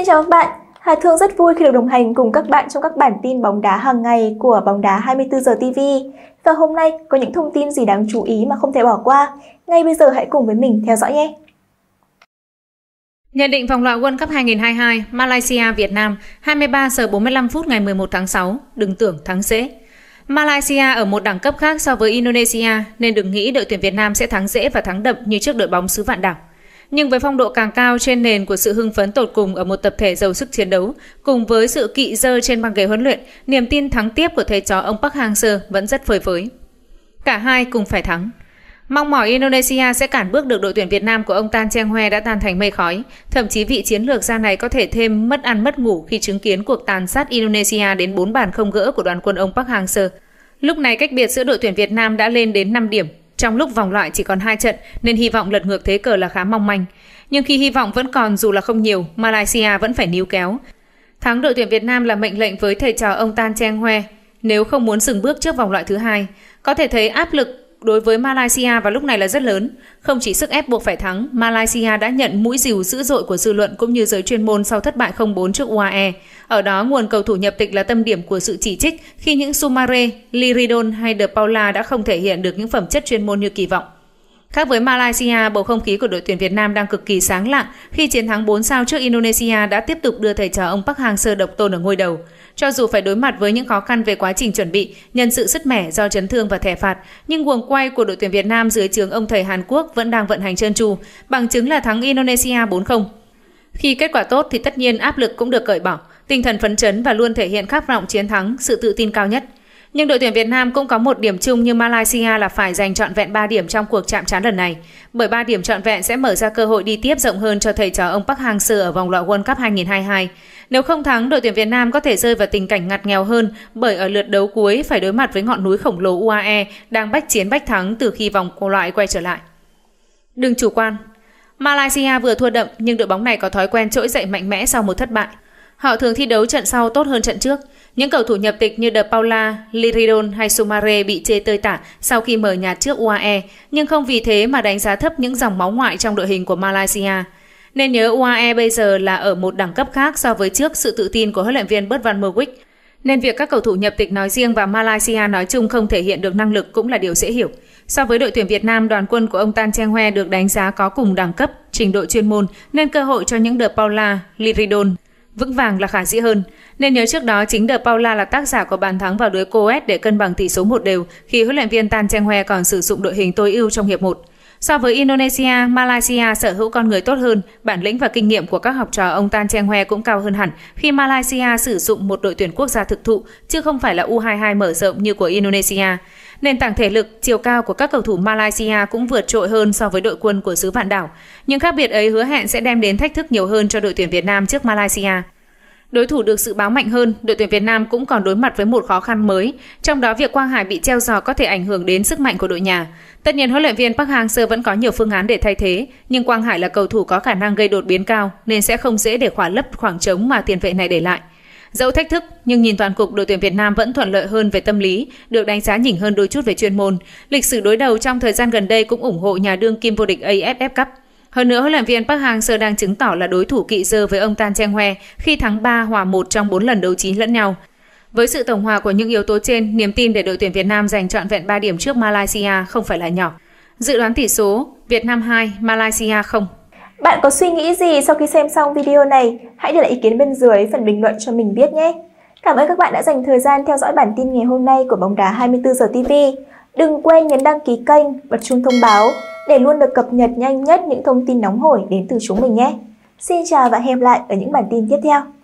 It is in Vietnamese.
Xin chào các bạn. Hà Thương rất vui khi được đồng hành cùng các bạn trong các bản tin bóng đá hàng ngày của bóng đá 24 giờ TV. Và hôm nay có những thông tin gì đáng chú ý mà không thể bỏ qua. Ngay bây giờ hãy cùng với mình theo dõi nhé. Nhận định vòng loại World Cup 2022 Malaysia Việt Nam 23 giờ 45 phút ngày 11 tháng 6, đừng tưởng thắng dễ. Malaysia ở một đẳng cấp khác so với Indonesia nên đừng nghĩ đội tuyển Việt Nam sẽ thắng dễ và thắng đậm như trước đội bóng xứ vạn đảo nhưng với phong độ càng cao trên nền của sự hưng phấn tột cùng ở một tập thể giàu sức chiến đấu, cùng với sự kỵ dơ trên băng ghế huấn luyện, niềm tin thắng tiếp của thầy chó ông Park Hang-seo vẫn rất phơi phới. Cả hai cùng phải thắng. Mong mỏi Indonesia sẽ cản bước được đội tuyển Việt Nam của ông Tan Cheng Hoe đã tan thành mây khói. Thậm chí vị chiến lược gia này có thể thêm mất ăn mất ngủ khi chứng kiến cuộc tàn sát Indonesia đến 4 bàn không gỡ của đoàn quân ông Park Hang-seo. Lúc này cách biệt giữa đội tuyển Việt Nam đã lên đến 5 điểm, trong lúc vòng loại chỉ còn 2 trận nên hy vọng lật ngược thế cờ là khá mong manh. Nhưng khi hy vọng vẫn còn dù là không nhiều, Malaysia vẫn phải níu kéo. Thắng đội tuyển Việt Nam là mệnh lệnh với thầy trò ông Tan Cheng Hoe nếu không muốn dừng bước trước vòng loại thứ hai. Có thể thấy áp lực đối với Malaysia vào lúc này là rất lớn. Không chỉ sức ép buộc phải thắng, Malaysia đã nhận mũi dìu dữ dội của dư luận cũng như giới chuyên môn sau thất bại 0-4 trước UAE. Ở đó, nguồn cầu thủ nhập tịch là tâm điểm của sự chỉ trích khi những Sumare, Liridon hay De Paula đã không thể hiện được những phẩm chất chuyên môn như kỳ vọng. Khác với Malaysia, bầu không khí của đội tuyển Việt Nam đang cực kỳ sáng lạng khi chiến thắng 4 sao trước Indonesia đã tiếp tục đưa thầy trò ông Park Hang-seo độc tôn ở ngôi đầu. Cho dù phải đối mặt với những khó khăn về quá trình chuẩn bị, nhân sự sứt mẻ do chấn thương và thẻ phạt, nhưng guồng quay của đội tuyển Việt Nam dưới trường ông thầy Hàn Quốc vẫn đang vận hành trơn tru, bằng chứng là thắng Indonesia 4-0. Khi kết quả tốt thì tất nhiên áp lực cũng được cởi bỏ, tinh thần phấn chấn và luôn thể hiện khát vọng chiến thắng, sự tự tin cao nhất – nhưng đội tuyển Việt Nam cũng có một điểm chung như Malaysia là phải giành trọn vẹn 3 điểm trong cuộc chạm trán lần này, bởi 3 điểm trọn vẹn sẽ mở ra cơ hội đi tiếp rộng hơn cho thầy trò ông Park Hang-seo ở vòng loại World Cup 2022. Nếu không thắng, đội tuyển Việt Nam có thể rơi vào tình cảnh ngặt nghèo hơn bởi ở lượt đấu cuối phải đối mặt với ngọn núi khổng lồ UAE đang bách chiến bách thắng từ khi vòng loại quay trở lại. Đừng chủ quan. Malaysia vừa thua đậm nhưng đội bóng này có thói quen trỗi dậy mạnh mẽ sau một thất bại. Họ thường thi đấu trận sau tốt hơn trận trước. Những cầu thủ nhập tịch như De Paula, Liridon hay Sumare bị chê tơi tả sau khi mở nhà trước UAE, nhưng không vì thế mà đánh giá thấp những dòng máu ngoại trong đội hình của Malaysia. Nên nhớ UAE bây giờ là ở một đẳng cấp khác so với trước sự tự tin của huấn luyện viên Bert Van Merwick. Nên việc các cầu thủ nhập tịch nói riêng và Malaysia nói chung không thể hiện được năng lực cũng là điều dễ hiểu. So với đội tuyển Việt Nam, đoàn quân của ông Tan Cheng Hoe được đánh giá có cùng đẳng cấp, trình độ chuyên môn, nên cơ hội cho những De Paula, Liridon, vững vàng là khả dĩ hơn. Nên nhớ trước đó chính De Paula là tác giả của bàn thắng vào lưới Coet để cân bằng tỷ số một đều khi huấn luyện viên Tan Cheng Hoe còn sử dụng đội hình tối ưu trong hiệp 1. So với Indonesia, Malaysia sở hữu con người tốt hơn, bản lĩnh và kinh nghiệm của các học trò ông Tan Cheng Hoe cũng cao hơn hẳn khi Malaysia sử dụng một đội tuyển quốc gia thực thụ, chứ không phải là U22 mở rộng như của Indonesia. Nền tảng thể lực, chiều cao của các cầu thủ Malaysia cũng vượt trội hơn so với đội quân của xứ vạn đảo. Những khác biệt ấy hứa hẹn sẽ đem đến thách thức nhiều hơn cho đội tuyển Việt Nam trước Malaysia. Đối thủ được dự báo mạnh hơn, đội tuyển Việt Nam cũng còn đối mặt với một khó khăn mới, trong đó việc Quang Hải bị treo giò có thể ảnh hưởng đến sức mạnh của đội nhà. Tất nhiên huấn luyện viên Park Hang-seo vẫn có nhiều phương án để thay thế, nhưng Quang Hải là cầu thủ có khả năng gây đột biến cao nên sẽ không dễ để khỏa lấp khoảng trống mà tiền vệ này để lại. Dẫu thách thức, nhưng nhìn toàn cục đội tuyển Việt Nam vẫn thuận lợi hơn về tâm lý, được đánh giá nhỉnh hơn đôi chút về chuyên môn. Lịch sử đối đầu trong thời gian gần đây cũng ủng hộ nhà đương kim vô địch AFF Cup. Hơn nữa, huấn luyện viên Park Hang seo đang chứng tỏ là đối thủ kỵ dơ với ông Tan Cheng Hoe khi thắng 3 hòa 1 trong 4 lần đấu trí lẫn nhau. Với sự tổng hòa của những yếu tố trên, niềm tin để đội tuyển Việt Nam giành trọn vẹn 3 điểm trước Malaysia không phải là nhỏ. Dự đoán tỷ số Việt Nam 2, Malaysia 0. Bạn có suy nghĩ gì sau khi xem xong video này? Hãy để lại ý kiến bên dưới phần bình luận cho mình biết nhé. Cảm ơn các bạn đã dành thời gian theo dõi bản tin ngày hôm nay của bóng đá 24 giờ TV. Đừng quên nhấn đăng ký kênh, bật chuông thông báo để luôn được cập nhật nhanh nhất những thông tin nóng hổi đến từ chúng mình nhé. Xin chào và hẹn lại ở những bản tin tiếp theo.